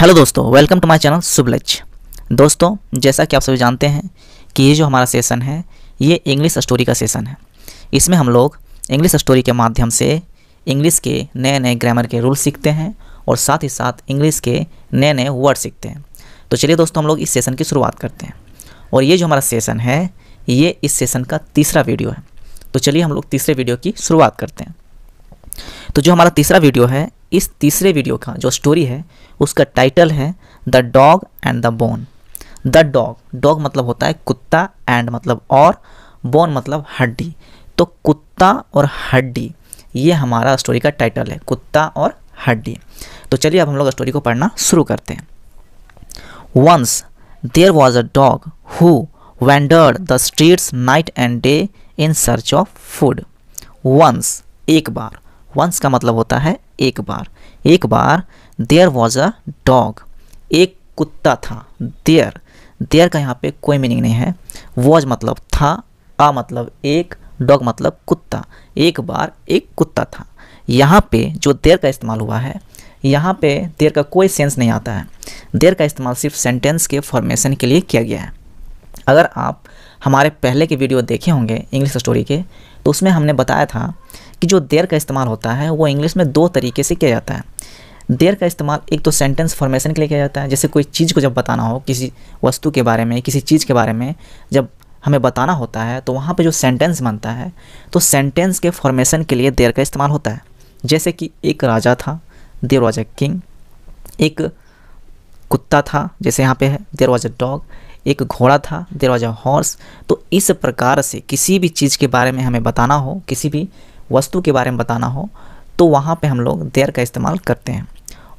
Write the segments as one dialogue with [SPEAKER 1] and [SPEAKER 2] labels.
[SPEAKER 1] hello दोस्तों welcome to my channel सुबलच दोस्तों जैसा कि आप सभी जानते हैं कि ये जो हमारा सेशन है ये इंग्लिश स्टोरी का सेशन है इसमें हम लोग इंग्लिश स्टोरी के माध्यम से इंग्लिश के नए नए ग्रामर के रूल सीखते हैं और साथ ही साथ इंग्लिश के नए नए वर्ड सीखते हैं तो चलिए दोस्तों हम लोग इस सेशन की शुरुआत करते हैं और ये जो हमारा सेशन है ये इस सेशन का तीसरा वीडियो है तो चलिए हम लोग तीसरे वीडियो की शुरुआत करते हैं तो जो हमारा तीसरा वीडियो है इस तीसरे वीडियो का जो स्टोरी है उसका टाइटल है the dog and the bone the dog dog मतलब होता है कुत्ता एंड मतलब और बोन मतलब हड्डी तो कुत्ता और हड्डी ये हमारा स्टोरी का टाइटल है कुत्ता और हड्डी तो चलिए अब हम लोग स्टोरी को पढ़ना शुरू करते हैं once there was a dog who wandered the streets night and day in search of food once एक बार वंस का मतलब होता है एक बार एक बार देयर वॉज अ डॉग एक कुत्ता था देयर देयर का यहाँ पे कोई मीनिंग नहीं है वॉज मतलब था आ मतलब एक डॉग मतलब कुत्ता एक बार एक कुत्ता था यहाँ पे जो देर का इस्तेमाल हुआ है यहाँ पे देर का कोई सेंस नहीं आता है देर का इस्तेमाल सिर्फ सेंटेंस के फॉर्मेशन के लिए किया गया है अगर आप हमारे पहले के वीडियो देखे होंगे इंग्लिश स्टोरी के तो उसमें हमने बताया था कि जो देर का इस्तेमाल होता है वो इंग्लिश में दो तरीके से किया जाता है देर का इस्तेमाल एक तो सेंटेंस फॉर्मेशन के लिए किया जाता है जैसे कोई चीज़ को जब बताना हो किसी वस्तु के बारे में किसी चीज़ के बारे में जब हमें बताना होता है तो वहाँ पर जो सेंटेंस बनता है तो सेंटेंस के फॉर्मेशन के लिए देर का इस्तेमाल होता है जैसे कि एक राजा था देर वॉज अ किंग एक कुत्ता था जैसे यहाँ पे है देर वॉज अ डॉग एक घोड़ा था देर वॉज अ हॉर्स तो इस प्रकार से किसी भी चीज़ के बारे में हमें बताना हो किसी भी वस्तु के बारे में बताना हो तो वहाँ पे हम लोग देर का इस्तेमाल करते हैं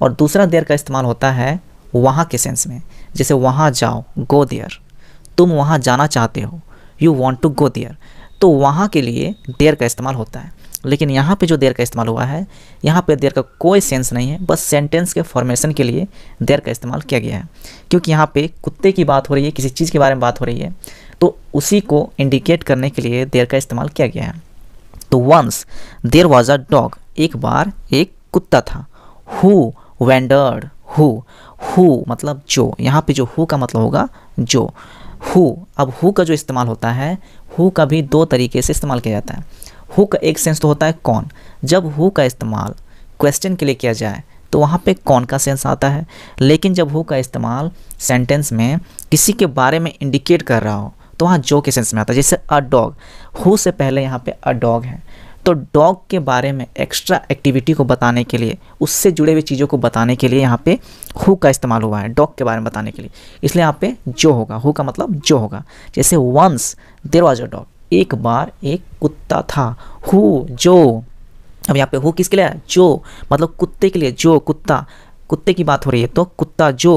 [SPEAKER 1] और दूसरा देर का इस्तेमाल होता है वहाँ के सेंस में जैसे वहाँ जाओ गो देयर तुम वहाँ जाना चाहते हो you want to go there तो वहाँ के लिए देर का इस्तेमाल होता है लेकिन यहाँ पे जो देर का इस्तेमाल हुआ है यहाँ पे देर का कोई सेंस नहीं है बस सेंटेंस के फॉर्मेशन के लिए देर का इस्तेमाल किया गया है क्योंकि यहाँ पे कुत्ते की बात हो रही है किसी चीज़ के बारे में बात हो रही है तो उसी को इंडिकेट करने के लिए देर का इस्तेमाल किया गया है तो once there was a dog एक बार एक कुत्ता था हु वेंडर्ड हु हु मतलब जो यहाँ पे जो हु का मतलब होगा जो हु अब हु का जो इस्तेमाल होता है हु का भी दो तरीके से इस्तेमाल किया जाता है हु का एक सेंस तो होता है कौन जब हु का इस्तेमाल क्वेश्चन के लिए किया जाए तो वहाँ पे कौन का सेंस आता है लेकिन जब हु का इस्तेमाल सेंटेंस में किसी के बारे में इंडिकेट कर रहा हो तो वहाँ जो के सेंस में आता है जैसे अ डॉग हु से पहले यहाँ पे अ डॉग है तो डॉग के बारे में एक्स्ट्रा एक्टिविटी को बताने के लिए उससे जुड़े हुए चीज़ों को बताने के लिए यहाँ पे हु का इस्तेमाल हुआ है डॉग के बारे में बताने के लिए इसलिए यहाँ पे जो होगा हु का मतलब जो होगा जैसे once there was a dog एक बार एक कुत्ता था हु जो अब यहाँ पे हु किसके लिए जो मतलब कुत्ते के लिए जो कुत्ता कुत्ते की बात हो रही है तो कुत्ता जो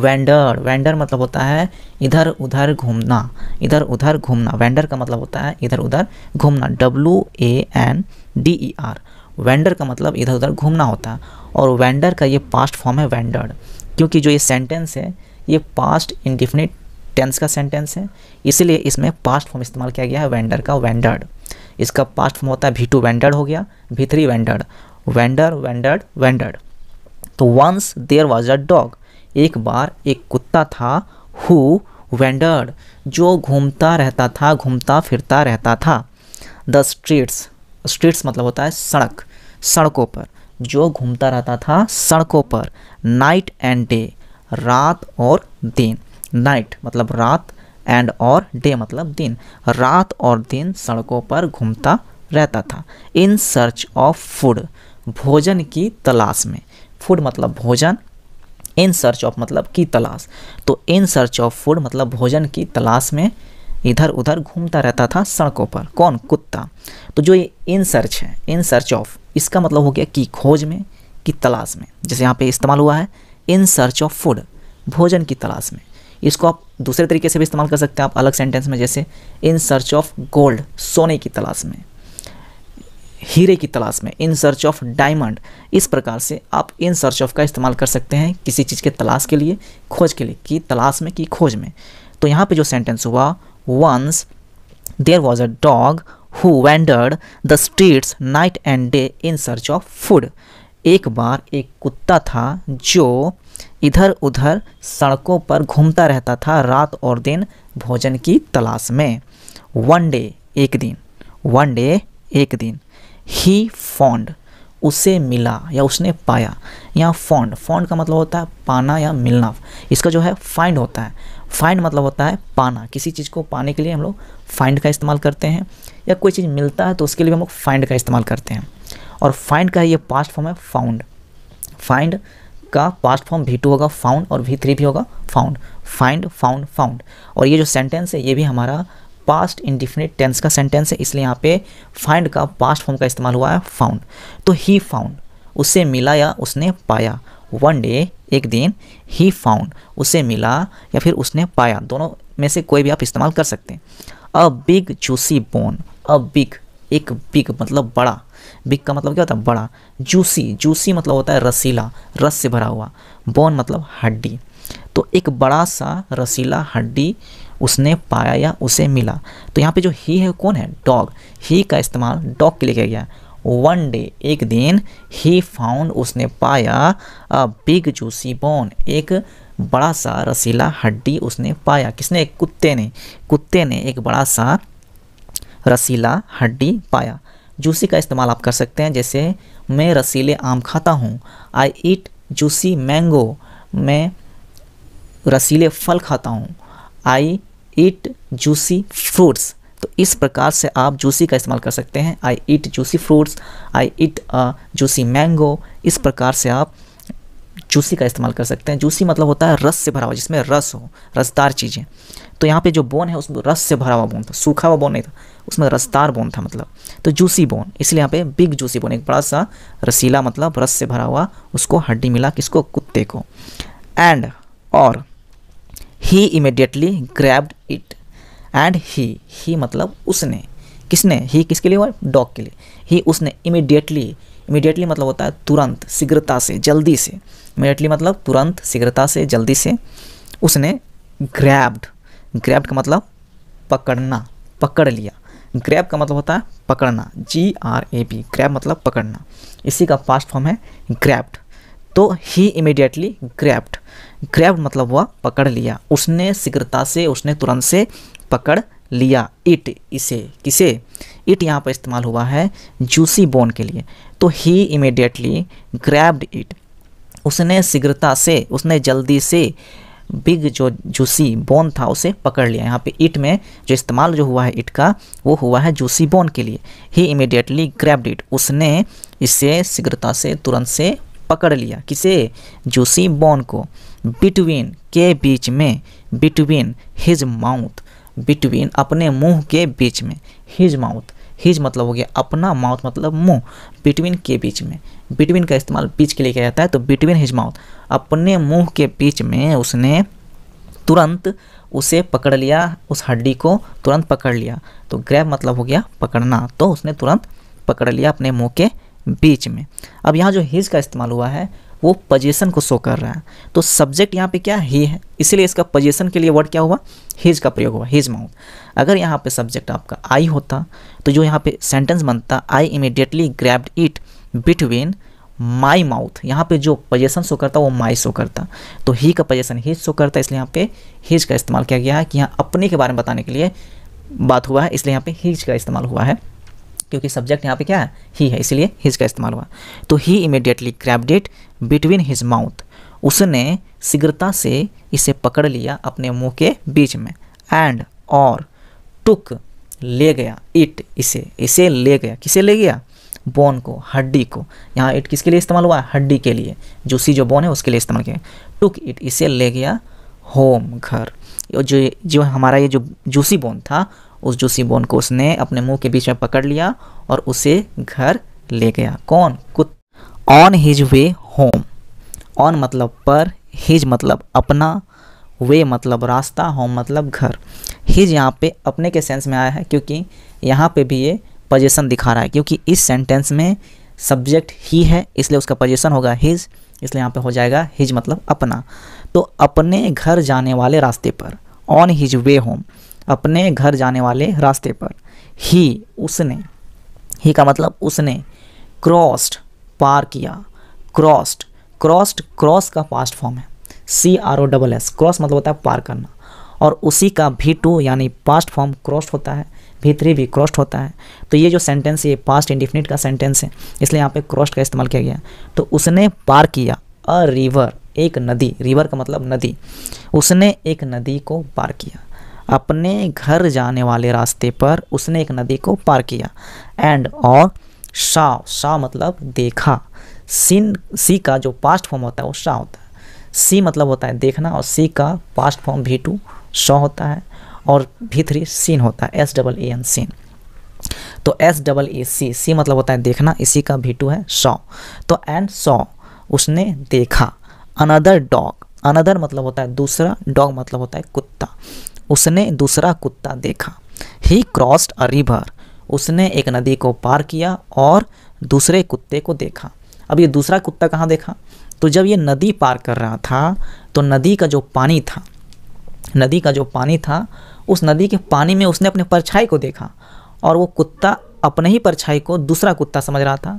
[SPEAKER 1] वेंडर वेंडर मतलब होता है इधर उधर घूमना इधर उधर घूमना वेंडर का मतलब होता है इधर उधर घूमना W A N D E R wander का मतलब इधर उधर घूमना होता है और वेंडर का ये पास्ट फॉर्म है वेंडर्ड क्योंकि जो ये सेंटेंस है ये पास्ट इंडिफिनिट टेंस का सेंटेंस है इसीलिए इसमें पास्ट फॉर्म इस्तेमाल किया गया है वेंडर का वेंडर्ड इसका पास्ट फॉर्म होता है भी टू वेंडर्ड हो गया भी three wandered wander wandered wandered तो once there was a dog एक बार एक कुत्ता था हु वेंडर्ड जो घूमता रहता था घूमता फिरता रहता था द स्ट्रीट्स स्ट्रीट्स मतलब होता है सड़क सड़कों पर जो घूमता रहता था सड़कों पर नाइट एंड डे रात और दिन नाइट मतलब रात एंड और डे मतलब दिन रात और दिन सड़कों पर घूमता रहता था इन सर्च ऑफ फूड भोजन की तलाश में फूड मतलब भोजन इन सर्च ऑफ मतलब की तलाश तो इन सर्च ऑफ फूड मतलब भोजन की तलाश में इधर उधर घूमता रहता था सड़कों पर कौन कुत्ता तो जो ये इन सर्च है इन सर्च ऑफ इसका मतलब हो गया कि खोज में की तलाश में जैसे यहाँ पे इस्तेमाल हुआ है इन सर्च ऑफ फूड भोजन की तलाश में इसको आप दूसरे तरीके से भी इस्तेमाल कर सकते हैं आप अलग सेंटेंस में जैसे इन सर्च ऑफ गोल्ड सोने की तलाश में हीरे की तलाश में इन सर्च ऑफ डायमंड इस प्रकार से आप इन सर्च ऑफ का इस्तेमाल कर सकते हैं किसी चीज़ के तलाश के लिए खोज के लिए कि तलाश में कि खोज में तो यहाँ पे जो सेंटेंस हुआ once there was a dog who wandered the streets night and day in search of food एक बार एक कुत्ता था जो इधर उधर सड़कों पर घूमता रहता था रात और दिन भोजन की तलाश में वन डे एक दिन वन डे एक दिन ही फॉन्ड उसे मिला या उसने पाया या फॉन्ड फॉन्ड का मतलब होता है पाना या मिलना इसका जो है फाइंड होता है फाइंड मतलब होता है पाना किसी चीज़ को पाने के लिए हम लोग फाइंड का इस्तेमाल करते हैं या कोई चीज़ मिलता है तो उसके लिए हम लोग फाइंड का इस्तेमाल करते हैं और फाइंड का ये पास्ट फॉर्म है फाउंड फाइंड का पास्ट फॉर्म भी टू होगा फाउंड और भी थ्री भी होगा फाउंड फाइंड फाउंड फाउंड और ये जो सेंटेंस है ये भी हमारा पास्ट इंडिफिनिट टेंस का सेंटेंस है इसलिए यहाँ पे फाइंड का पास्ट फॉर्म का इस्तेमाल हुआ है फाउंड तो ही फाउंड उससे मिला या उसने पाया वन डे एक दिन ही फाउंड उसे मिला या फिर उसने पाया दोनों में से कोई भी आप इस्तेमाल कर सकते हैं a big juicy bone a big एक बिग मतलब बड़ा बिग का मतलब क्या होता है बड़ा जूसी जूसी मतलब होता है रसीला रस से भरा हुआ बोन मतलब हड्डी तो एक बड़ा सा रसीला हड्डी उसने पाया या उसे मिला तो यहाँ पे जो ही है कौन है डॉग ही का इस्तेमाल डॉग के लिए किया गया वन डे एक दिन ही फाउंड उसने पाया अ बिग जूसी बोन एक बड़ा सा रसीला हड्डी उसने पाया किसने एक कुत्ते ने कुत्ते ने एक बड़ा सा रसीला हड्डी पाया जूसी का इस्तेमाल आप कर सकते हैं जैसे मैं रसीले आम खाता हूँ आई ईट जूसी मैंगो मैं रसीले फल खाता हूँ आई ईट जूसी फ्रूट्स तो इस प्रकार से आप जूसी का इस्तेमाल कर सकते हैं I eat juicy fruits I eat juicy mango इस प्रकार से आप जूसी का इस्तेमाल कर सकते हैं जूसी मतलब होता है रस से भरा हुआ जिसमें रस हो रसदार चीज़ें तो यहाँ पे जो बोन है उसमें रस से भरा हुआ बोन था सूखा हुआ बोन नहीं था उसमें रसदार बोन था मतलब तो जूसी बोन इसलिए यहाँ पे बिग जूसी बोन एक बड़ा सा रसीला मतलब रस से भरा हुआ उसको हड्डी मिला किसको कुत्ते को एंड और he immediately grabbed it and he he मतलब उसने किसने ही किसके लिए हुआ डॉग के लिए ही उसने इमिडिएटली इमिडिएटली मतलब होता है तुरंत शीघ्रता से जल्दी से इमिडिएटली मतलब तुरंत शीघ्रता से जल्दी से उसने ग्रैब्ड ग्रैब्ड का मतलब पकड़ना पकड़ लिया ग्रैब का मतलब होता है पकड़ना G R A B grab मतलब पकड़ना इसी का फास्ट फॉर्म है ग्रैप्ड तो ही इमिडिएटली ग्रैप्ड ग्रैब मतलब हुआ पकड़ लिया उसने शीघ्रता से उसने तुरंत से पकड़ लिया इट इसे किसे इट यहाँ पर इस्तेमाल हुआ है जूसी बोन के लिए तो ही इमिडिएटली ग्रैब्ड इट उसने शीघ्रता से उसने जल्दी से बिग जो जूसी बोन था उसे पकड़ लिया यहाँ पे इट में जो इस्तेमाल जो हुआ है इट का वो हुआ है जूसी बोन के लिए ही इमिडिएटली ग्रैब्ड इट उसने इसे शीघ्रता से तुरंत से पकड़ लिया किसे जोसी बॉन को बिटवीन के बीच में बिटवीन हिज माउथ बिटवीन अपने मुंह के बीच में हिज माउथ हिज मतलब हो गया अपना माउथ मतलब मुंह बिटवीन के बीच में बिटवीन का इस्तेमाल बीच के लिए किया जाता है तो बिटवीन हिज माउथ अपने मुंह के बीच में उसने तुरंत उसे पकड़ लिया उस हड्डी को तुरंत पकड़ लिया तो ग्रैब मतलब हो गया पकड़ना तो उसने तुरंत पकड़ लिया अपने मुंह के बीच में अब यहाँ जो हिज का इस्तेमाल हुआ है वो पजेशन को शो कर रहा है तो सब्जेक्ट यहाँ पे क्या ही है इसलिए इसका पजेशन के लिए वर्ड क्या हुआ हिज का प्रयोग हुआ हिज माउथ अगर यहाँ पे सब्जेक्ट आपका आई होता तो जो यहाँ पे सेंटेंस बनता I immediately grabbed it between my mouth यहाँ पे जो पजेशन शो करता वो माई शो करता तो ही का पजेशन हिज शो करता इसलिए यहाँ पे हिज का इस्तेमाल किया गया है कि यहाँ अपने के बारे में बताने के लिए बात हुआ है इसलिए यहाँ पे हिज का इस्तेमाल हुआ है क्योंकि सब्जेक्ट यहाँ पे क्या है ही है इसलिए हिज का इस्तेमाल हुआ तो he immediately grabbed between his mouth उसने शीघ्रता से इसे पकड़ लिया अपने मुंह के बीच में एंड और टुक ले गया इट इसे इसे ले गया किसे ले गया बोन को हड्डी को यहाँ इट किसके लिए इस्तेमाल हुआ हड्डी के लिए जूसी जो बोन है उसके लिए इस्तेमाल किया टुक इट इसे ले गया होम घर जो जो हमारा ये जो जूसी बोन था उस जूसी बोन को उसने अपने मुंह के बीच में पकड़ लिया और उसे घर ले गया कौन कुत on his way home on मतलब पर हिज मतलब अपना वे मतलब रास्ता होम मतलब घर हिज यहाँ पे अपने के सेंस में आया है क्योंकि यहाँ पे भी ये पजेशन दिखा रहा है क्योंकि इस सेंटेंस में सब्जेक्ट ही है इसलिए उसका पजेशन होगा हिज इसलिए यहाँ पे हो जाएगा हिज मतलब अपना तो अपने घर जाने वाले रास्ते पर ऑन हिज वे होम अपने घर जाने वाले रास्ते पर ही उसने ही का मतलब उसने क्रॉस्ड पार किया क्रॉस्ड क्रॉस्ड क्रॉस का पास्ट फॉर्म है C R O double S cross मतलब होता है पार करना और उसी का भी टू यानी पास्ट फॉर्म क्रॉस्ड होता है भी थ्री भी क्रॉस्ड होता है तो ये जो सेंटेंस ये पास्ट इंडिफिनिट का सेंटेंस है इसलिए यहाँ पे क्रॉस्ड का इस्तेमाल किया गया तो उसने पार किया अ रिवर एक नदी रिवर का मतलब नदी उसने एक नदी को पार किया अपने घर जाने वाले रास्ते पर उसने एक नदी को पार किया एंड और शाव शाह मतलब देखा सिन सी का जो पास्ट फॉर्म होता है वो शाह होता है सी मतलब होता है देखना और सी का पास्ट फॉर्म भी टू शाह होता है और भी थ्री सीन होता है S double A N seen तो S double A see see मतलब होता है देखना इसी का भी टू है शॉ तो एंड सॉ उसने देखा अनदर डॉग अनदर मतलब होता है दूसरा डॉग मतलब होता है कुत्ता उसने दूसरा कुत्ता देखा ही क्रॉस्ड अ रिवर उसने एक नदी को पार किया और दूसरे कुत्ते को देखा अब ये दूसरा कुत्ता कहाँ देखा तो जब ये नदी पार कर रहा था तो नदी का जो पानी था नदी का जो पानी था उस नदी के पानी में उसने अपने परछाई को देखा और वो कुत्ता अपने ही परछाई को दूसरा कुत्ता समझ रहा था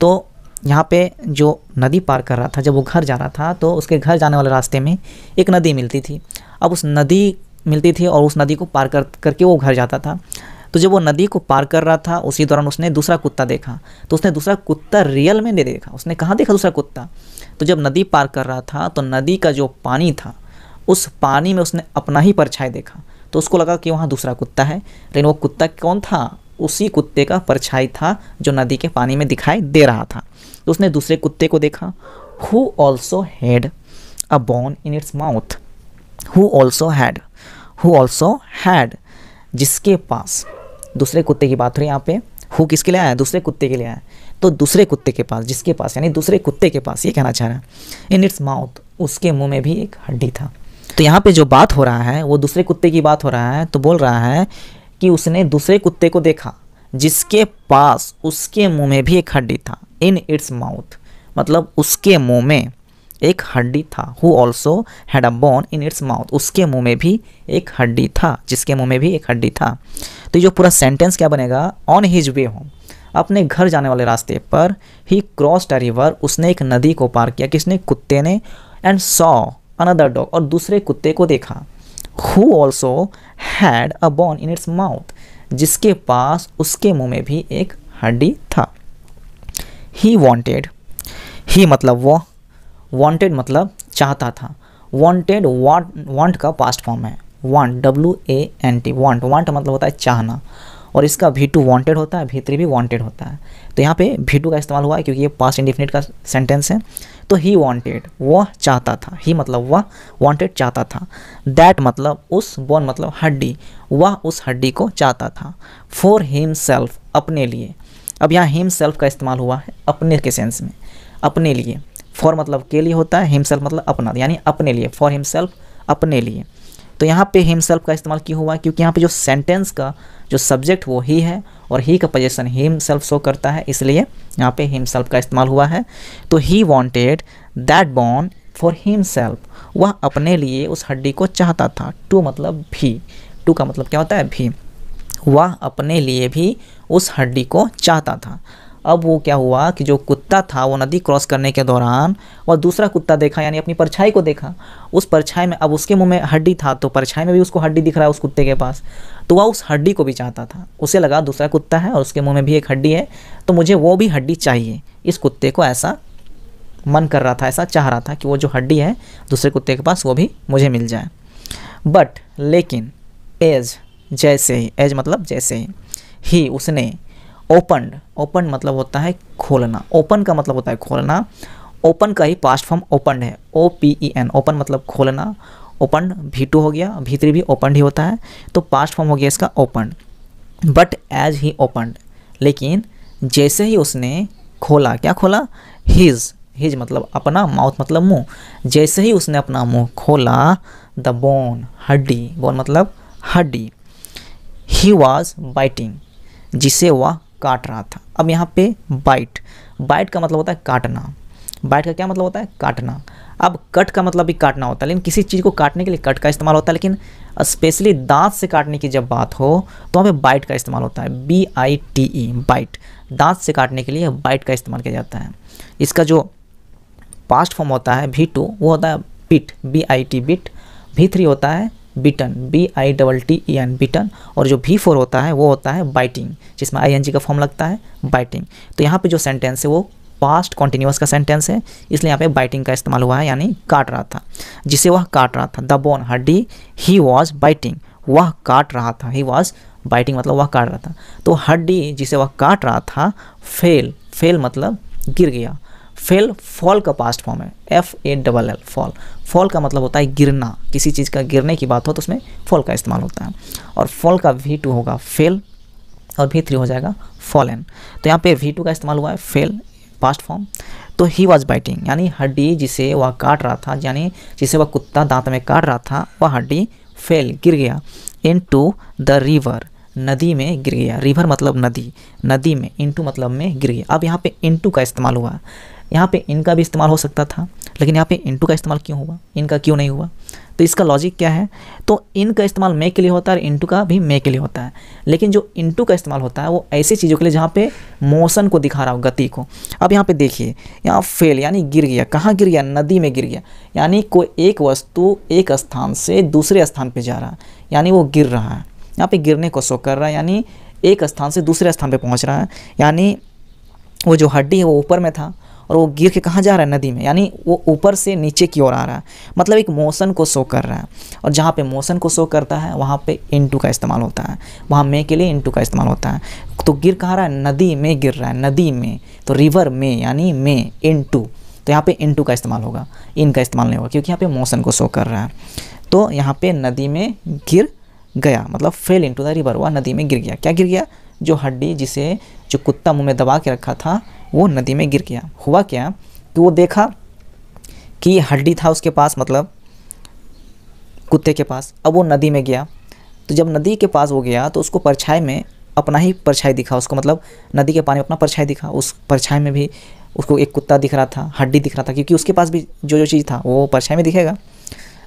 [SPEAKER 1] तो यहाँ पे जो नदी पार कर रहा था जब वो घर जा रहा था तो उसके घर जाने वाले रास्ते में एक नदी मिलती थी अब उस नदी मिलती थी और उस नदी को पार कर करके वो घर जाता था तो जब वो नदी को पार कर रहा था उसी दौरान उसने दूसरा कुत्ता देखा तो उसने दूसरा कुत्ता रियल में नहीं देखा उसने कहाँ देखा दूसरा कुत्ता तो जब नदी पार कर रहा था तो नदी का जो पानी था उस पानी में उसने अपना ही परछाई देखा तो उसको लगा कि वहाँ दूसरा कुत्ता है लेकिन वो कुत्ता कौन था उसी कुत्ते का परछाई था जो नदी के पानी में दिखाई दे रहा था तो उसने दूसरे कुत्ते को देखा who also had a bone in its mouth who also had who also had जिसके पास दूसरे कुत्ते की बात हो रही है यहाँ पे हु किसके लिए आया दूसरे कुत्ते के लिए आया तो दूसरे कुत्ते के पास जिसके पास यानी दूसरे कुत्ते के पास ये कहना चाह रहा है इन इट्स माउथ उसके मुंह में भी एक हड्डी था तो यहाँ पे जो बात हो रहा है वो दूसरे कुत्ते की बात हो रहा है तो बोल रहा है कि उसने दूसरे कुत्ते को देखा जिसके पास उसके मुँह में भी एक हड्डी था इन इट्स माउथ मतलब उसके मुँह में एक हड्डी था who also had a bone in its mouth उसके मुंह में भी एक हड्डी था जिसके मुंह में भी एक हड्डी था तो ये जो पूरा सेंटेंस क्या बनेगा ऑन हिज वे होम अपने घर जाने वाले रास्ते पर ही क्रॉस्ड अ रिवर उसने एक नदी को पार किया किसने कुत्ते ने एंड सॉ अनदर डॉग और दूसरे कुत्ते को देखा who also had a bone in its mouth जिसके पास उसके मुंह में भी एक हड्डी था ही वॉन्टेड ही मतलब वह वॉन्टेड मतलब चाहता था वॉन्टेड वॉन्ट वॉन्ट का पास्ट फॉर्म है want W A N T want want मतलब होता है चाहना और इसका भी टू वॉन्टेड होता है भी थ्री भी वॉन्टेड होता है तो यहाँ पे भी टू का इस्तेमाल हुआ है क्योंकि ये पास्ट इंडिफिनिट का सेंटेंस है तो ही वॉन्टेड वह चाहता था ही मतलब वह वॉन्टेड चाहता था दैट मतलब उस बोन मतलब हड्डी वह उस हड्डी को चाहता था फॉर हिम सेल्फ अपने लिए अब यहाँ हिम सेल्फ का इस्तेमाल हुआ है अपने के सेंस में अपने लिए फॉर मतलब के लिए होता है हिमसेल्फ मतलब अपना यानी अपने लिए फॉर हिमसेल्फ अपने लिए तो यहाँ पे हिमसेल्फ का इस्तेमाल क्यों हुआ क्योंकि यहाँ पे जो सेंटेंस का जो सब्जेक्ट वो ही है और ही का पोजेशन हिमसेल्फ शो करता है इसलिए यहाँ पे हिमसेल्फ का इस्तेमाल हुआ है तो he wanted that bone for himself वह अपने लिए उस हड्डी को चाहता था टू मतलब भी टू का मतलब क्या होता है भी वह अपने लिए भी उस हड्डी को चाहता था अब वो क्या हुआ कि जो कुत्ता था वो नदी क्रॉस करने के दौरान वह दूसरा कुत्ता देखा यानी अपनी परछाई को देखा उस परछाई में अब उसके मुंह में हड्डी था तो परछाई में भी उसको हड्डी दिख रहा है उस कुत्ते के पास तो वह उस हड्डी को भी चाहता था उसे लगा दूसरा कुत्ता है और उसके मुँह में भी एक हड्डी है तो मुझे वो भी हड्डी चाहिए इस कुत्ते को ऐसा मन कर रहा था ऐसा चाह रहा था कि वो जो हड्डी है दूसरे कुत्ते के पास वो भी मुझे मिल जाए बट लेकिन एज जैसे ही एज मतलब जैसे ही ही उसने ओपनड ओपन मतलब होता है खोलना ओपन का मतलब होता है खोलना ओपन का ही पास्ट फॉर्म ओपनड है O P E N open मतलब खोलना ओपन भी टू हो गया भीतरी भी ओपन ही होता है तो पास्ट फॉर्म हो गया इसका open but as he open लेकिन जैसे ही उसने खोला क्या खोला हिज हिज मतलब अपना माउथ मतलब मुंह जैसे ही उसने अपना मुंह खोला द बोन हड्डी बोन मतलब हड्डी ही वॉज बाइटिंग जिसे वह काट रहा था अब यहाँ पे बाइट बाइट का मतलब होता है काटना बाइट का क्या मतलब होता है काटना अब कट का मतलब भी काटना होता है लेकिन किसी चीज़ को काटने के लिए कट का इस्तेमाल होता है लेकिन स्पेशली दांत से काटने की जब बात हो तो वहाँ पे बाइट का इस्तेमाल होता है B I T E bite दांत से काटने के लिए बाइट का इस्तेमाल किया जाता है इसका जो पास्ट फॉर्म होता है भी टू वो होता है bit B I T bit भी थ्री होता है bitten B I double T E N bitten और जो भी फोर होता है वो होता है बाइटिंग जिसमें आई एन जी का फॉर्म लगता है बाइटिंग तो यहाँ पे जो सेंटेंस है वो पास्ट कॉन्टिन्यूस का सेंटेंस है इसलिए यहाँ पे बाइटिंग का इस्तेमाल हुआ है यानी काट रहा था जिसे वह काट रहा था द बोन हड्डी ही वॉज बाइटिंग वह काट रहा था ही वॉज बाइटिंग मतलब वह काट रहा था तो हड्डी जिसे वह काट रहा था फेल फेल मतलब गिर गया फेल फॉल का पास्ट फॉर्म है F A double L fall fall का मतलब होता है गिरना किसी चीज़ का गिरने की बात हो तो उसमें फॉल का इस्तेमाल होता है और फॉल का वी टू होगा फेल और वी थ्री हो जाएगा फॉल एन तो यहाँ पे वी टू का इस्तेमाल हुआ है फेल पास्ट फॉर्म तो ही वॉज बाइटिंग यानी हड्डी जिसे वह काट रहा था यानी जिसे वह कुत्ता दांत में काट रहा था वह हड्डी फेल गिर गया इन टू द रिवर नदी में गिर गया रिवर मतलब नदी नदी में इंटू मतलब में गिर गया अब यहाँ पे इंटू का इस्तेमाल हुआ यहाँ पे इनका भी इस्तेमाल हो सकता था लेकिन यहाँ पे इनटू का इस्तेमाल क्यों हुआ इनका क्यों नहीं हुआ तो इसका लॉजिक क्या है तो इन का इस्तेमाल मे के लिए होता है और इनटू का भी मे के लिए होता है लेकिन जो इनटू का इस्तेमाल होता है वो ऐसी चीज़ों के लिए जहाँ पे मोशन को दिखा रहा हो गति को अब यहाँ पे देखिए यहाँ फेल यानी गिर गया कहाँ गिर गया नदी में गिर गया यानी कोई एक वस्तु एक स्थान से दूसरे स्थान पर जा रहा है यानी वो गिर रहा है यहाँ पर गिरने को शो कर रहा है यानी एक स्थान से दूसरे स्थान पर पहुँच रहा है यानी वो जो हड्डी है वो ऊपर में था और वो गिर के कहाँ जा रहा है नदी में यानी वो ऊपर से नीचे की ओर आ रहा है मतलब एक मोशन को शो कर रहा है और जहाँ पे मोशन को शो करता है वहाँ पे इनटू का इस्तेमाल होता है वहाँ मे के लिए इनटू का इस्तेमाल होता है तो गिर कहाँ रहा है नदी में गिर रहा है नदी में तो रिवर में यानी मे इनटू तो यहाँ पर इनटू का इस्तेमाल होगा इन का इस्तेमाल नहीं होगा क्योंकि यहाँ पर मोशन को शो कर रहा है तो यहाँ पर नदी में गिर गया मतलब फेल इनटू द रिवर हुआ नदी में गिर गया क्या गिर गया जो हड्डी जिसे जो कुत्ता मुँह में दबा के रखा था वो नदी में गिर गया हुआ क्या कि तो वो देखा कि हड्डी था उसके पास मतलब कुत्ते के पास अब वो नदी में गया तो जब नदी के पास वो गया तो उसको परछाई में अपना ही परछाई दिखा उसको मतलब नदी के पानी में अपना परछाई दिखा उस परछाई में भी उसको एक कुत्ता दिख रहा था हड्डी दिख रहा था क्योंकि उसके पास भी जो जो चीज़ था वो परछाई में दिखेगा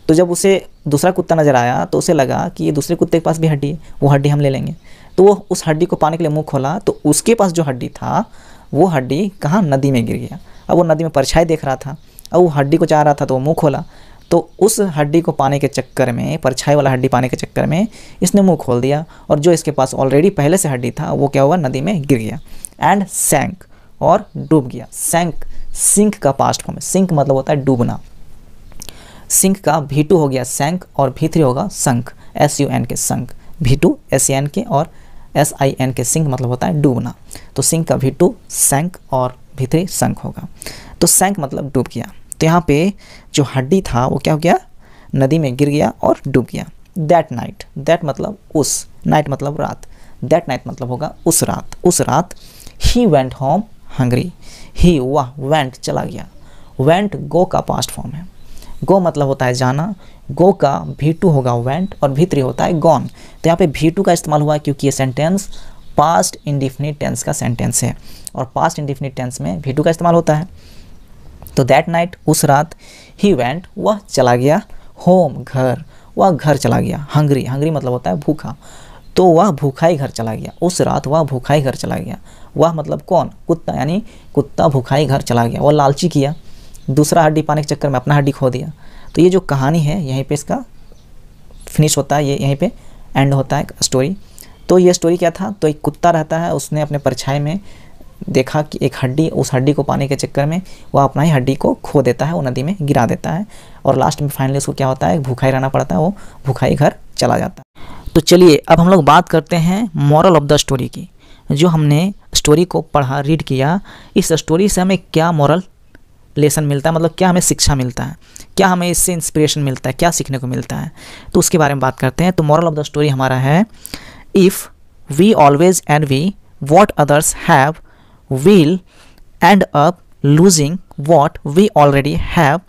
[SPEAKER 1] तो जब उसे दूसरा कुत्ता नज़र आया तो उसे लगा कि ये दूसरे कुत्ते के पास भी हड्डी है वो हड्डी हम ले लेंगे तो वो उस हड्डी को पाने के लिए मुँह खोला तो उसके पास जो हड्डी था वो हड्डी कहाँ नदी में गिर गया अब वो नदी में परछाई देख रहा था अब वो हड्डी को चाह रहा था तो वो मुँह खोला तो उस हड्डी को पाने के चक्कर में परछाई वाला हड्डी पाने के चक्कर में इसने मुँह खोल दिया और जो इसके पास ऑलरेडी पहले से हड्डी था वो क्या हुआ नदी में गिर गया एंड सैंक और डूब गया सैंक सिंक का पास्ट फॉर्म सिंक मतलब होता है डूबना सिंक का भीटू हो गया सैंक और भीतरी होगा संक एस यू एन के संक भीटू एस एन के और S I N K sink मतलब होता है डूबना तो सिंक का भी टू सैंक और भी थ्री संक होगा तो सैंक मतलब डूब गया तो यहाँ पे जो हड्डी था वो क्या हो गया नदी में गिर गया और डूब गया दैट नाइट दैट मतलब उस नाइट मतलब रात दैट नाइट मतलब होगा उस रात उस रात he went home hungry he वह वेंट चला गया वेंट गो का पास्ट फॉर्म है गो मतलब होता है जाना गो का भी टू होगा वेंट और भी थ्री होता है गॉन तो यहाँ पे भी टू का इस्तेमाल हुआ क्योंकि ये सेंटेंस पास्ट इंडिफिनिट टेंस का सेंटेंस है और पास्ट इंडिफिनिट टेंस में भी टू का इस्तेमाल होता है तो दैट नाइट उस रात ही वेंट वह चला गया होम घर वह घर चला गया हंगरी हंगरी मतलब होता है भूखा तो वह भूखा ही घर चला गया उस रात वह भूखा ही घर चला गया वह मतलब कौन कुत्ता यानी कुत्ता भूखा ही घर चला गया वह लालची किया दूसरा हड्डी पाने के चक्कर में अपना हड्डी खो दिया तो ये जो कहानी है यहीं पे इसका फिनिश होता है ये यहीं पे एंड होता है स्टोरी तो ये स्टोरी क्या था तो एक कुत्ता रहता है उसने अपने परछाई में देखा कि एक हड्डी उस हड्डी को पाने के चक्कर में वह अपना ही हड्डी को खो देता है वो नदी में गिरा देता है और लास्ट में फाइनली उसको क्या होता है भूखा ही रहना पड़ता है वो भूखा ही घर चला जाता है तो चलिए अब हम लोग बात करते हैं मॉरल ऑफ द स्टोरी की जो हमने स्टोरी को पढ़ा रीड किया इस स्टोरी से हमें क्या मॉरल लेसन मिलता है मतलब क्या हमें शिक्षा मिलता है क्या हमें इससे इंस्पिरेशन मिलता है क्या सीखने को मिलता है तो उसके बारे में बात करते हैं तो मॉरल ऑफ द स्टोरी हमारा है if we always envy what others have will end up losing what we already have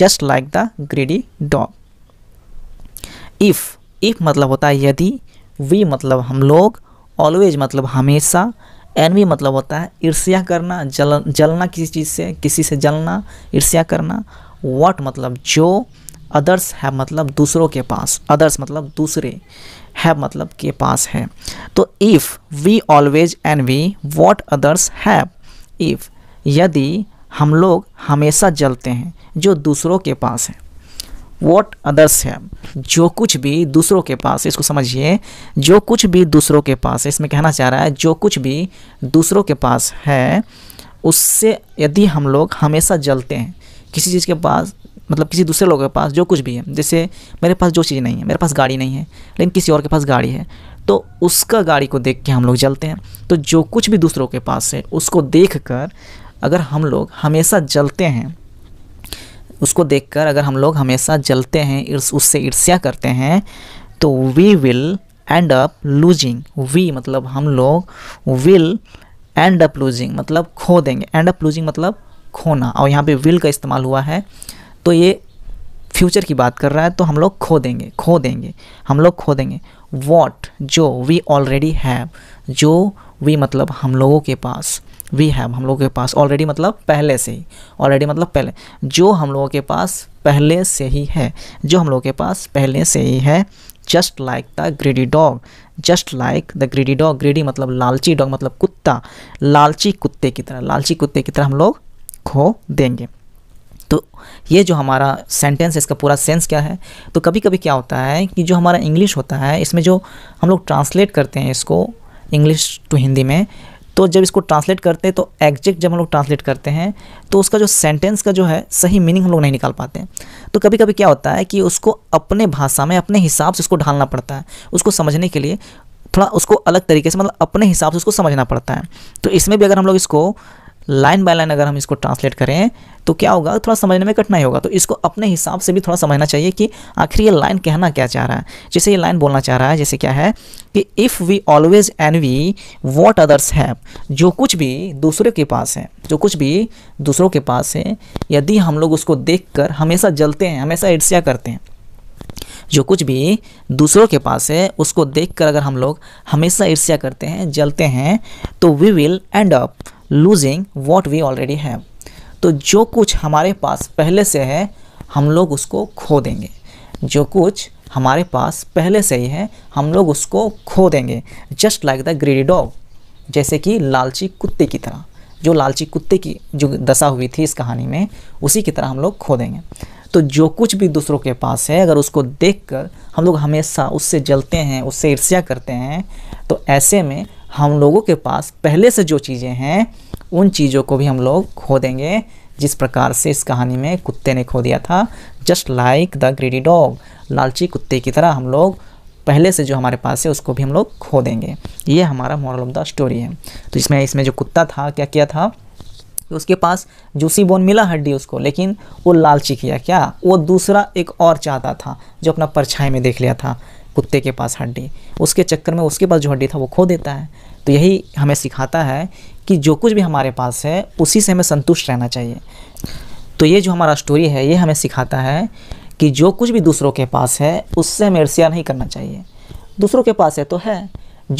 [SPEAKER 1] just like the greedy dog if if मतलब होता है यदि वी मतलब हम लोग ऑलवेज मतलब हमेशा एनवी मतलब होता है ईर्ष्या करना जल जलना किसी चीज़ से किसी से जलना ईर्ष्या करना वॉट मतलब जो अदर्स है मतलब दूसरों के पास अदर्स मतलब दूसरे है मतलब के पास है तो if we always envy what others have if यदि हम लोग हमेशा जलते हैं जो दूसरों के पास है वॉट अदर्स है जो कुछ भी दूसरों के पास इसको समझिए जो कुछ भी दूसरों के पास इसमें कहना चाह रहा है जो कुछ भी दूसरों के पास है उससे यदि हम लोग हमेशा जलते हैं किसी चीज़ के पास मतलब किसी दूसरे लोगों के पास जो कुछ भी है जैसे मेरे पास जो चीज़ नहीं है मेरे पास गाड़ी नहीं है लेकिन किसी और के पास गाड़ी है तो उसका गाड़ी को देख के हम लोग जलते हैं तो जो कुछ भी दूसरों के पास है उसको देख कर अगर हम लोग हमेशा जलते हैं उसको देखकर अगर हम लोग हमेशा जलते हैं इर्स उससे ईर्ष्या करते हैं तो we will end up losing we मतलब हम लोग विल एंड अप लूजिंग मतलब खो देंगे एंड अप लूजिंग मतलब खोना और यहाँ पे विल का इस्तेमाल हुआ है तो ये फ्यूचर की बात कर रहा है तो हम लोग खो देंगे खो देंगे हम लोग खो देंगे वॉट जो वी ऑलरेडी हैव जो वी मतलब हम लोगों के पास वी हैव हम लोगों के पास ऑलरेडी मतलब पहले से ही ऑलरेडी मतलब पहले जो हम लोगों के पास पहले से ही है जो हम लोगों के पास पहले से ही है just like the greedy dog just like the greedy dog greedy मतलब लालची डॉग मतलब कुत्ता लालची कुत्ते की तरह लालची कुत्ते की तरह हम लोग खो देंगे तो ये जो हमारा सेंटेंस है इसका पूरा सेंस क्या है तो कभी कभी क्या होता है कि जो हमारा इंग्लिश होता है इसमें जो हम लोग ट्रांसलेट करते हैं इसको इंग्लिश टू हिंदी में तो जब इसको ट्रांसलेट करते हैं तो एग्जैक्ट जब हम लोग ट्रांसलेट करते हैं तो उसका जो सेंटेंस का जो है सही मीनिंग हम लोग नहीं निकाल पाते तो कभी कभी क्या होता है कि उसको अपने भाषा में अपने हिसाब से उसको ढालना पड़ता है उसको समझने के लिए थोड़ा उसको अलग तरीके से मतलब अपने हिसाब से उसको समझना पड़ता है तो इसमें भी अगर हम लोग इसको लाइन बाय लाइन अगर हम इसको ट्रांसलेट करें तो क्या होगा थोड़ा समझने में कठिनाई होगा तो इसको अपने हिसाब से भी थोड़ा समझना चाहिए कि आखिर ये लाइन कहना क्या चाह रहा है जैसे ये लाइन बोलना चाह रहा है जैसे क्या है कि if we always envy what others have जो कुछ भी दूसरे के पास है जो कुछ भी दूसरों के पास है यदि हम लोग उसको देख कर हमेशा जलते हैं हमेशा ईर्ष्या करते हैं जो कुछ भी दूसरों के पास है उसको देखकर अगर हम लोग हमेशा ईर्ष्या करते हैं जलते हैं तो we will end up losing what we already have तो जो कुछ हमारे पास पहले से है हम लोग उसको खो देंगे जो कुछ हमारे पास पहले से ही है हम लोग उसको खो देंगे just like the greedy dog जैसे कि लालची कुत्ते की तरह जो लालची कुत्ते की जो दशा हुई थी इस कहानी में उसी की तरह हम लोग खो देंगे तो जो कुछ भी दूसरों के पास है अगर उसको देखकर हम लोग हमेशा उससे जलते हैं उससे ईर्ष्या करते हैं तो ऐसे में हम लोगों के पास पहले से जो चीज़ें हैं उन चीज़ों को भी हम लोग खो देंगे जिस प्रकार से इस कहानी में कुत्ते ने खो दिया था just like the greedy dog लालची कुत्ते की तरह हम लोग पहले से जो हमारे पास है उसको भी हम लोग खो देंगे ये हमारा मॉरल ऑफ द स्टोरी है तो इसमें इसमें जो कुत्ता था क्या किया था उसके पास जूसी बोन मिला हड्डी उसको लेकिन वो लालची किया क्या वो दूसरा एक और चाहता था जो अपना परछाई में देख लिया था कुत्ते के पास हड्डी उसके चक्कर में उसके पास जो हड्डी था वो खो देता है तो यही हमें सिखाता है कि जो कुछ भी हमारे पास है उसी से हमें संतुष्ट रहना चाहिए तो ये जो हमारा स्टोरी है ये हमें सिखाता है कि जो कुछ भी दूसरों के पास है उससे हमें ईर्ष्या नहीं करना चाहिए दूसरों के पास है तो है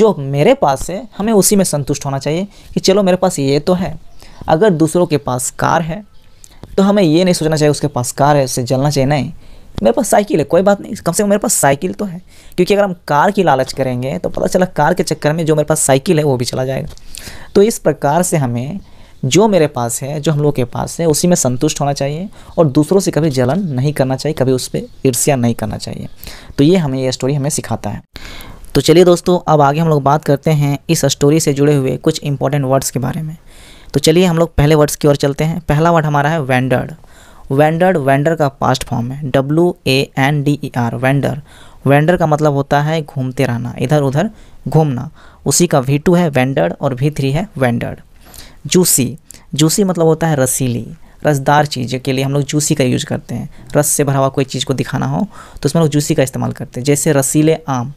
[SPEAKER 1] जो मेरे पास है हमें उसी में संतुष्ट होना चाहिए कि चलो मेरे पास ये तो है अगर दूसरों के पास कार है तो हमें ये नहीं सोचना चाहिए उसके पास कार है उससे जलना चाहिए नहीं मेरे पास साइकिल है कोई बात नहीं कम से कम मेरे पास साइकिल तो है क्योंकि अगर हम कार की लालच करेंगे तो पता चला कार के चक्कर में जो मेरे पास साइकिल है वो भी चला जाएगा तो इस प्रकार से हमें जो मेरे पास है जो हम लोग के पास है उसी में संतुष्ट होना चाहिए और दूसरों से कभी जलन नहीं करना चाहिए कभी उस पर ईर्ष्या नहीं करना चाहिए तो ये हमें ये स्टोरी हमें सिखाता है तो चलिए दोस्तों अब आगे हम लोग बात करते हैं इस स्टोरी से जुड़े हुए कुछ इंपॉर्टेंट वर्ड्स के बारे में तो चलिए हम लोग पहले वर्ड्स की ओर चलते हैं पहला वर्ड हमारा है वेंडर्ड वेंडर वेंडर का पास्ट फॉर्म है W A N D E R wander wander का मतलब होता है घूमते रहना इधर उधर घूमना उसी का वी टू है वेंडर और वी थ्री है वेंडर जूसी जूसी मतलब होता है रसीली रसदार चीज़ के लिए हम लोग जूसी का यूज़ करते हैं रस से भरा हुआ कोई चीज़ को दिखाना हो तो उसमें लोग जूसी का इस्तेमाल करते हैं जैसे रसीले आम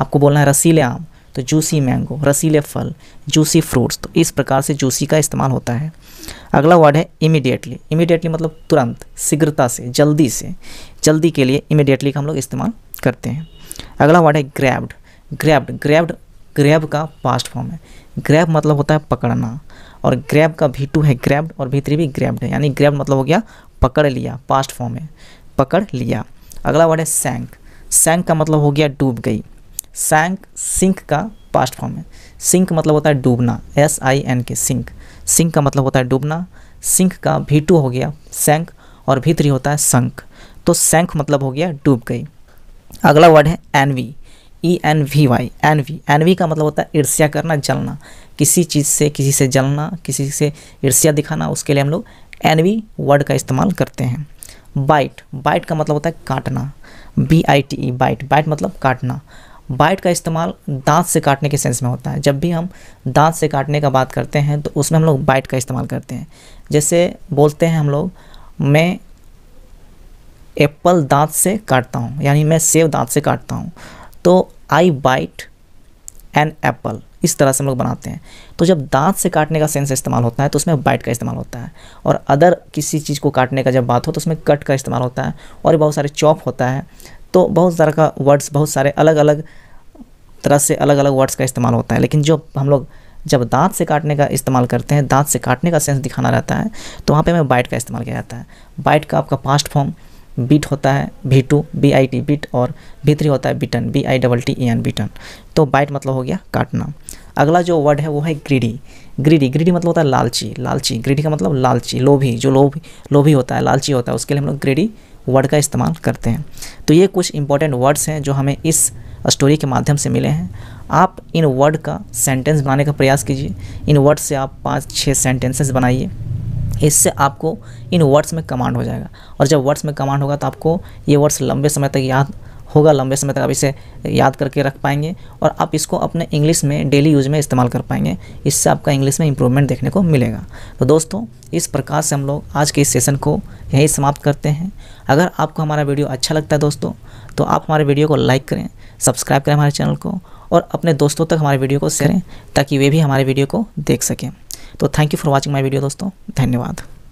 [SPEAKER 1] आपको बोलना है रसीले आम तो जूसी मैंगो रसीले फल जूसी फ्रूट्स तो इस प्रकार से जूसी का इस्तेमाल होता है अगला वर्ड है इमीडिएटली इमीडिएटली मतलब तुरंत शीघ्रता से जल्दी से जल्दी के लिए इमीडिएटली का हम लोग इस्तेमाल करते हैं अगला वर्ड है ग्रैब्ड ग्रैब्ड ग्रैब्ड ग्रैब का पास्ट फॉर्म है ग्रैब मतलब होता है पकड़ना और ग्रैब का भी टू है ग्रैब्ड और भीतरी भी ग्रैब्ड है यानी ग्रैब मतलब हो गया पकड़ लिया पास्ट फॉर्म है पकड़ लिया अगला वर्ड है सैंक सैंक का मतलब हो गया डूब गई सैंक सिंक का पास्ट फॉर्म है सिंक मतलब होता है डूबना S I N K sink sink का मतलब होता है डूबना सिंक का भी हो गया सेंक और थ्री होता है संक तो सेंक मतलब हो गया डूब गई अगला वर्ड है envy E N V Y envy envy का मतलब होता है ईर्ष्या करना जलना किसी चीज़ से किसी से जलना किसी से ईर्ष्या दिखाना उसके लिए हम लोग एन वी वर्ड का इस्तेमाल करते हैं बाइट बाइट का मतलब होता है काटना B I T E bite bite मतलब काटना बाइट का इस्तेमाल दांत से काटने के सेंस में होता है जब भी हम दांत से काटने का बात करते हैं तो उसमें हम लोग बाइट का इस्तेमाल करते हैं जैसे बोलते हैं हम लोग मैं एप्पल दांत से काटता हूँ यानी मैं सेब दांत से काटता हूँ तो आई बाइट एन एप्पल इस तरह से हम लोग बनाते हैं तो जब दांत से काटने का सेंस इस्तेमाल होता है तो उसमें बाइट का इस्तेमाल होता है और अदर किसी चीज़ को काटने का जब बात हो तो उसमें कट का इस्तेमाल होता है और बहुत सारे चॉप होता है तो बहुत सारा का वर्ड्स बहुत सारे अलग अलग तरह से अलग अलग वर्ड्स का इस्तेमाल होता है लेकिन जो हम लोग जब दांत से काटने का इस्तेमाल करते हैं दांत से काटने का सेंस दिखाना रहता है तो वहाँ पे हमें बाइट का इस्तेमाल किया जाता है बाइट का आपका पास्ट फॉर्म बीट होता है भी two B I T bit और भी थ्री होता है bitten B I double T E N bitten तो बाइट मतलब हो गया काटना अगला जो वर्ड है वो है ग्रीडी ग्रीडी ग्रीडी मतलब होता है लालची लालची ग्रीडी का मतलब लालची लोभी जो लोभी लोभी होता है लालची होता है उसके लिए हम लोग ग्रीडी वर्ड का इस्तेमाल करते हैं तो ये कुछ इंपॉर्टेंट वर्ड्स हैं जो हमें इस स्टोरी के माध्यम से मिले हैं आप इन वर्ड का सेंटेंस बनाने का प्रयास कीजिए इन वर्ड से आप पाँच छः सेंटेंसेस बनाइए इससे आपको इन वर्ड्स में कमांड हो जाएगा और जब वर्ड्स में कमांड होगा तो आपको ये वर्ड्स लंबे समय तक याद होगा लंबे समय तक आप इसे याद करके रख पाएंगे और आप इसको अपने इंग्लिश में डेली यूज में इस्तेमाल कर पाएंगे इससे आपका इंग्लिश में इंप्रूवमेंट देखने को मिलेगा तो दोस्तों इस प्रकार से हम लोग आज के इस सेशन को यहीं समाप्त करते हैं अगर आपको हमारा वीडियो अच्छा लगता है दोस्तों तो आप हमारे वीडियो को लाइक करें सब्सक्राइब करें हमारे चैनल को और अपने दोस्तों तक हमारे वीडियो को शेयर करें ताकि वे भी हमारे वीडियो को देख सकें तो thank you for watching my video दोस्तों धन्यवाद